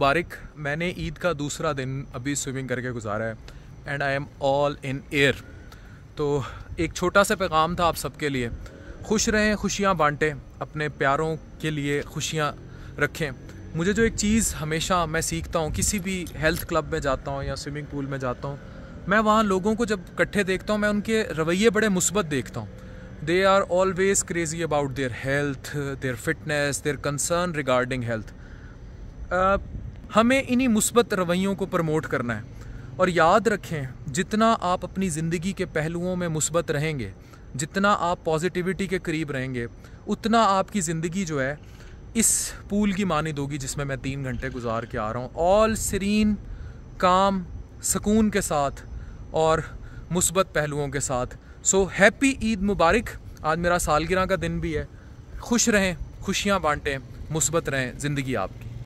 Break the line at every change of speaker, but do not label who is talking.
मुबारक मैंने ईद का दूसरा दिन अभी स्विमिंग करके गुजारा है and I am all in air तो एक छोटा सा पैगाम था आप सबके लिए खुश रहें खुशियाँ बांटें अपने प्यारों के लिए खुशियाँ रखें मुझे जो एक चीज़ हमेशा मैं सीखता हूँ किसी भी हेल्थ क्लब में जाता हूँ या स्विमिंग पूल में जाता हूँ मैं वहाँ लोगों को जब इकट्ठे देखता हूँ मैं उनके रवैये बड़े मुस्बत देखता हूँ they are always crazy about their health their fitness their concern regarding health हमें इन्हीं मुस्बत रवैयों को प्रमोट करना है और याद रखें जितना आप अपनी ज़िंदगी के पहलुओं में मुस्बत रहेंगे जितना आप पॉजिटिविटी के करीब रहेंगे उतना आपकी ज़िंदगी जो है इस पूल की मानी दोगी जिसमें मैं तीन घंटे गुजार के आ रहा हूँ ऑल सरीन काम सुकून के साथ और मुस्बत पहलुओं के साथ सो हैप्पी ईद मुबारक आज मेरा सालगिरह का दिन भी है खुश रहें खुशियाँ बांटें मुस्बत रहें ज़िंदगी आपकी